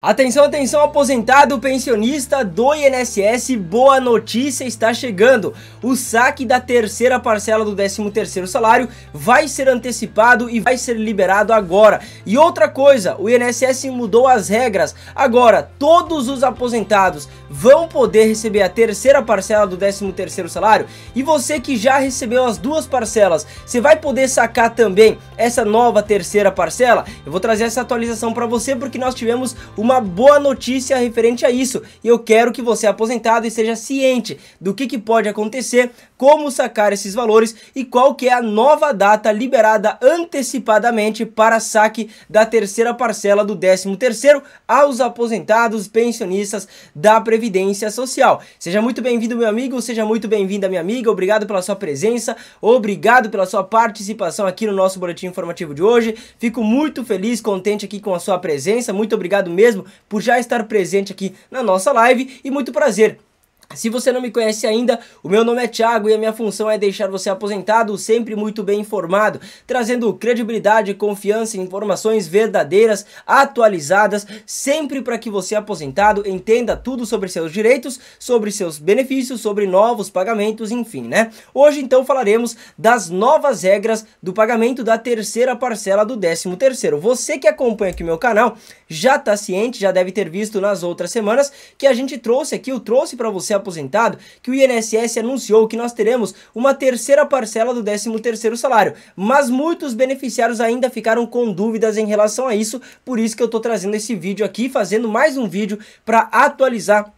Atenção, atenção, aposentado, pensionista do INSS, boa notícia está chegando. O saque da terceira parcela do 13º salário vai ser antecipado e vai ser liberado agora. E outra coisa, o INSS mudou as regras. Agora, todos os aposentados vão poder receber a terceira parcela do 13º salário e você que já recebeu as duas parcelas, você vai poder sacar também essa nova terceira parcela? Eu vou trazer essa atualização para você porque nós tivemos uma uma boa notícia referente a isso. E eu quero que você, aposentado, esteja ciente do que, que pode acontecer, como sacar esses valores e qual que é a nova data liberada antecipadamente para saque da terceira parcela do 13º aos aposentados pensionistas da Previdência Social. Seja muito bem-vindo, meu amigo, seja muito bem-vinda, minha amiga. Obrigado pela sua presença, obrigado pela sua participação aqui no nosso boletim informativo de hoje. Fico muito feliz, contente aqui com a sua presença. Muito obrigado mesmo mesmo por já estar presente aqui na nossa live e muito prazer. Se você não me conhece ainda, o meu nome é Thiago e a minha função é deixar você aposentado sempre muito bem informado, trazendo credibilidade, confiança, informações verdadeiras, atualizadas, sempre para que você aposentado entenda tudo sobre seus direitos, sobre seus benefícios, sobre novos pagamentos, enfim, né? Hoje então falaremos das novas regras do pagamento da terceira parcela do 13º. Você que acompanha aqui meu canal já está ciente, já deve ter visto nas outras semanas que a gente trouxe aqui, eu trouxe para você aposentado que o INSS anunciou que nós teremos uma terceira parcela do 13º salário, mas muitos beneficiários ainda ficaram com dúvidas em relação a isso, por isso que eu estou trazendo esse vídeo aqui, fazendo mais um vídeo para atualizar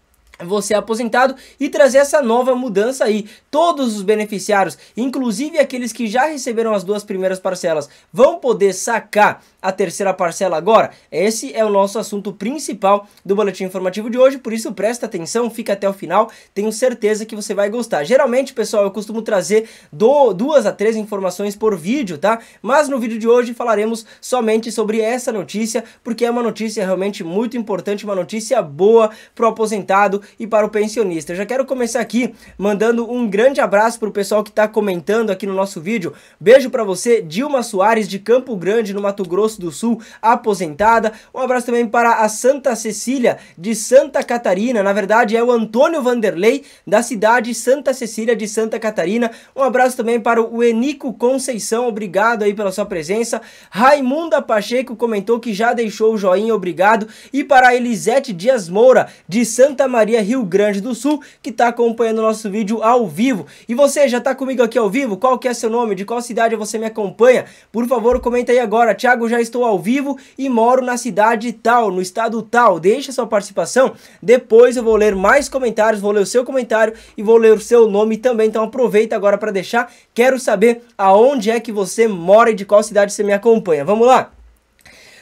você aposentado e trazer essa nova mudança aí. Todos os beneficiários, inclusive aqueles que já receberam as duas primeiras parcelas, vão poder sacar a terceira parcela agora? Esse é o nosso assunto principal do boletim informativo de hoje, por isso presta atenção, fica até o final, tenho certeza que você vai gostar. Geralmente, pessoal, eu costumo trazer do, duas a três informações por vídeo, tá? Mas no vídeo de hoje falaremos somente sobre essa notícia, porque é uma notícia realmente muito importante, uma notícia boa para o aposentado e para o pensionista. Eu já quero começar aqui mandando um grande abraço para o pessoal que está comentando aqui no nosso vídeo. Beijo para você, Dilma Soares, de Campo Grande, no Mato Grosso do Sul, aposentada. Um abraço também para a Santa Cecília, de Santa Catarina. Na verdade, é o Antônio Vanderlei, da cidade Santa Cecília, de Santa Catarina. Um abraço também para o Enico Conceição, obrigado aí pela sua presença. Raimunda Pacheco comentou que já deixou o joinha, obrigado. E para a Elisete Dias Moura, de Santa Maria Goiânia, Rio Grande do Sul, que está acompanhando o nosso vídeo ao vivo. E você já está comigo aqui ao vivo? Qual que é seu nome? De qual cidade você me acompanha? Por favor, comenta aí agora. Thiago, já estou ao vivo e moro na cidade tal, no estado tal. Deixa sua participação. Depois eu vou ler mais comentários, vou ler o seu comentário e vou ler o seu nome também. Então aproveita agora para deixar. Quero saber aonde é que você mora e de qual cidade você me acompanha. Vamos lá?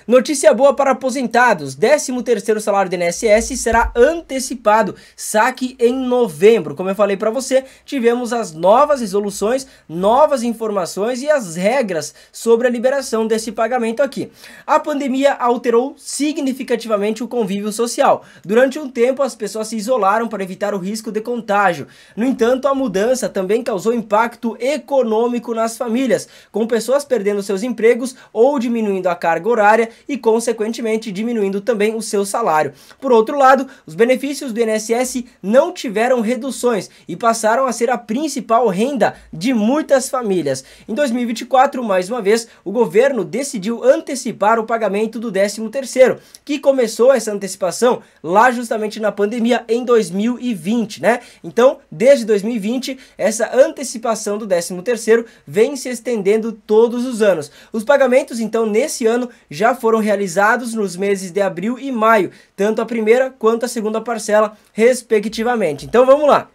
Notícia boa para aposentados: 13º salário do INSS será antecipado, saque em novembro. Como eu falei para você, tivemos as novas resoluções, novas informações e as regras sobre a liberação desse pagamento aqui. A pandemia alterou significativamente o convívio social. Durante um tempo, as pessoas se isolaram para evitar o risco de contágio. No entanto, a mudança também causou impacto econômico nas famílias, com pessoas perdendo seus empregos ou diminuindo a carga horária e, consequentemente, diminuindo também o seu salário. Por outro lado, os benefícios do INSS não tiveram reduções e passaram a ser a principal renda de muitas famílias. Em 2024, mais uma vez, o governo decidiu antecipar o pagamento do 13º, que começou essa antecipação lá justamente na pandemia em 2020, né? Então, desde 2020, essa antecipação do 13º vem se estendendo todos os anos. Os pagamentos, então, nesse ano já foram foram realizados nos meses de abril e maio, tanto a primeira quanto a segunda parcela, respectivamente. Então vamos lá.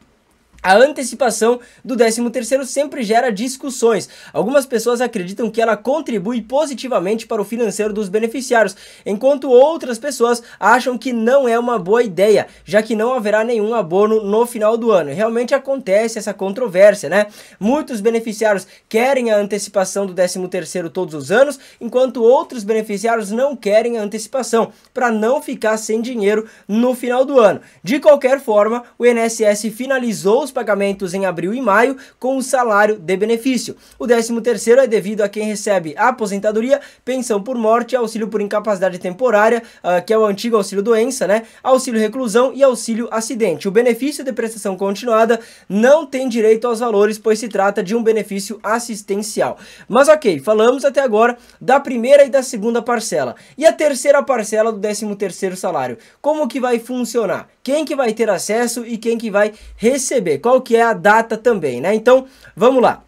A antecipação do 13º sempre gera discussões. Algumas pessoas acreditam que ela contribui positivamente para o financeiro dos beneficiários, enquanto outras pessoas acham que não é uma boa ideia, já que não haverá nenhum abono no final do ano. realmente acontece essa controvérsia, né? Muitos beneficiários querem a antecipação do 13º todos os anos, enquanto outros beneficiários não querem a antecipação, para não ficar sem dinheiro no final do ano. De qualquer forma, o INSS finalizou os pagamentos em abril e maio com o salário de benefício. O 13º é devido a quem recebe aposentadoria, pensão por morte, auxílio por incapacidade temporária, uh, que é o antigo auxílio doença, né? Auxílio reclusão e auxílio acidente. O benefício de prestação continuada não tem direito aos valores, pois se trata de um benefício assistencial. Mas ok, falamos até agora da primeira e da segunda parcela. E a terceira parcela do 13º salário? Como que vai funcionar? Quem que vai ter acesso e quem que vai receber? qual que é a data também, né? Então, vamos lá.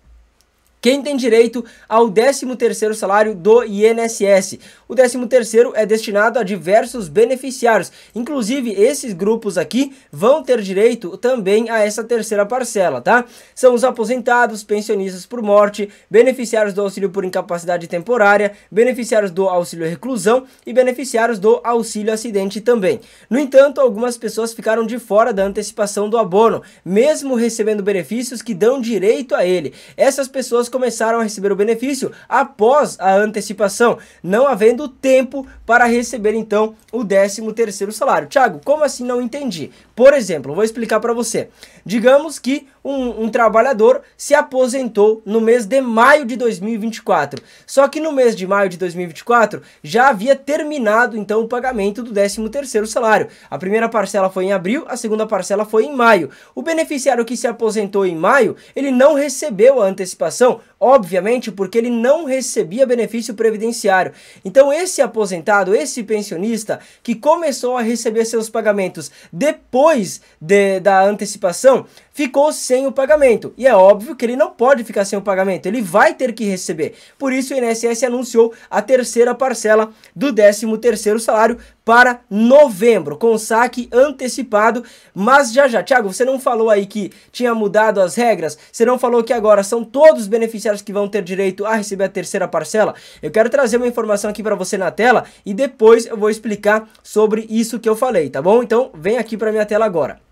Quem tem direito ao 13º salário do INSS? O 13º é destinado a diversos beneficiários, inclusive esses grupos aqui vão ter direito também a essa terceira parcela, tá? São os aposentados, pensionistas por morte, beneficiários do auxílio por incapacidade temporária, beneficiários do auxílio reclusão e beneficiários do auxílio acidente também. No entanto, algumas pessoas ficaram de fora da antecipação do abono, mesmo recebendo benefícios que dão direito a ele. Essas pessoas começaram a receber o benefício após a antecipação, não havendo tempo para receber então o 13 terceiro salário. Tiago, como assim não entendi? Por exemplo, vou explicar para você. Digamos que um, um, trabalhador se aposentou no mês de maio de 2024. Só que no mês de maio de 2024 já havia terminado então o pagamento do 13º salário. A primeira parcela foi em abril, a segunda parcela foi em maio. O beneficiário que se aposentou em maio, ele não recebeu a antecipação obviamente porque ele não recebia benefício previdenciário. Então, esse aposentado, esse pensionista que começou a receber seus pagamentos depois de, da antecipação, ficou sem o pagamento. E é óbvio que ele não pode ficar sem o pagamento, ele vai ter que receber. Por isso o INSS anunciou a terceira parcela do 13º salário para novembro, com saque antecipado, mas já já. Tiago, você não falou aí que tinha mudado as regras? Você não falou que agora são todos os beneficiários que vão ter direito a receber a terceira parcela? Eu quero trazer uma informação aqui para você na tela e depois eu vou explicar sobre isso que eu falei, tá bom? Então vem aqui para minha tela agora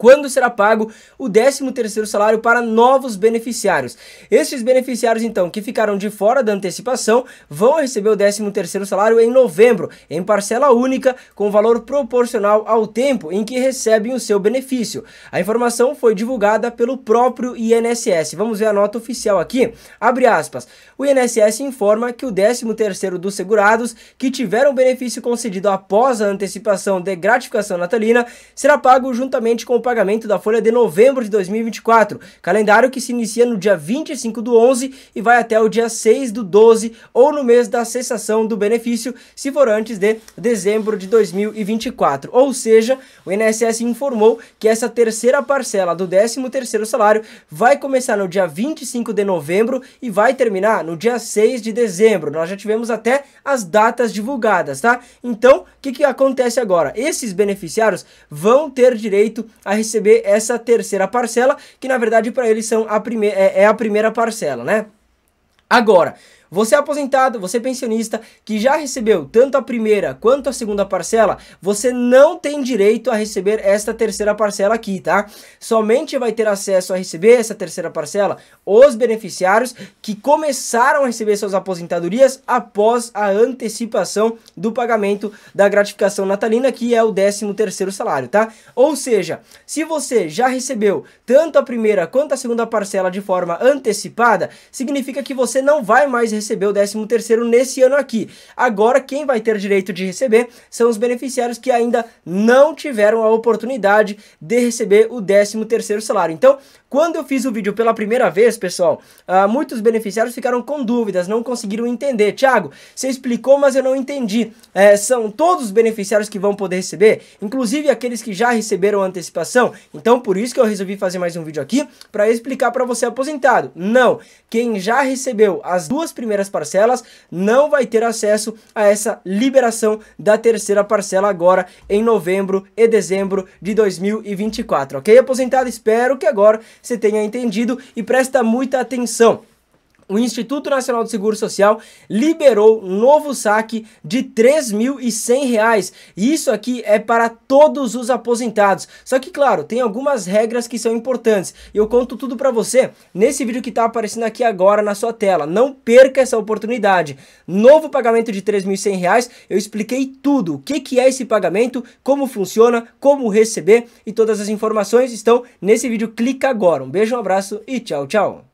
quando será pago o 13º salário para novos beneficiários. Estes beneficiários, então, que ficaram de fora da antecipação, vão receber o 13º salário em novembro, em parcela única, com valor proporcional ao tempo em que recebem o seu benefício. A informação foi divulgada pelo próprio INSS. Vamos ver a nota oficial aqui. Abre aspas. O INSS informa que o 13º dos segurados que tiveram benefício concedido após a antecipação de gratificação natalina será pago juntamente com o pagamento da folha de novembro de 2024, calendário que se inicia no dia 25 do 11 e vai até o dia 6 do 12 ou no mês da cessação do benefício, se for antes de dezembro de 2024. Ou seja, o INSS informou que essa terceira parcela do 13º salário vai começar no dia 25 de novembro e vai terminar no dia 6 de dezembro. Nós já tivemos até as datas divulgadas, tá? Então, o que, que acontece agora? Esses beneficiários vão ter direito a receber essa terceira parcela, que na verdade para eles são a é, é a primeira parcela, né? Agora, você é aposentado, você é pensionista que já recebeu tanto a primeira quanto a segunda parcela, você não tem direito a receber esta terceira parcela aqui, tá? Somente vai ter acesso a receber essa terceira parcela os beneficiários que começaram a receber suas aposentadorias após a antecipação do pagamento da gratificação natalina, que é o 13 terceiro salário, tá? Ou seja, se você já recebeu tanto a primeira quanto a segunda parcela de forma antecipada, significa que você não vai mais receber receber o 13º nesse ano aqui. Agora quem vai ter direito de receber são os beneficiários que ainda não tiveram a oportunidade de receber o 13º salário. Então, quando eu fiz o vídeo pela primeira vez, pessoal, uh, muitos beneficiários ficaram com dúvidas, não conseguiram entender. Tiago, você explicou, mas eu não entendi. É, são todos os beneficiários que vão poder receber, inclusive aqueles que já receberam antecipação. Então, por isso que eu resolvi fazer mais um vídeo aqui para explicar para você aposentado. Não, quem já recebeu as duas primeiras primeiras parcelas, não vai ter acesso a essa liberação da terceira parcela agora em novembro e dezembro de 2024, ok? Aposentado, espero que agora você tenha entendido e presta muita atenção o Instituto Nacional do Seguro Social liberou novo saque de R$ 3.100. Isso aqui é para todos os aposentados. Só que, claro, tem algumas regras que são importantes. Eu conto tudo para você nesse vídeo que está aparecendo aqui agora na sua tela. Não perca essa oportunidade. Novo pagamento de R$ 3.100. Eu expliquei tudo. O que, que é esse pagamento, como funciona, como receber e todas as informações estão nesse vídeo. Clica agora. Um beijo, um abraço e tchau, tchau.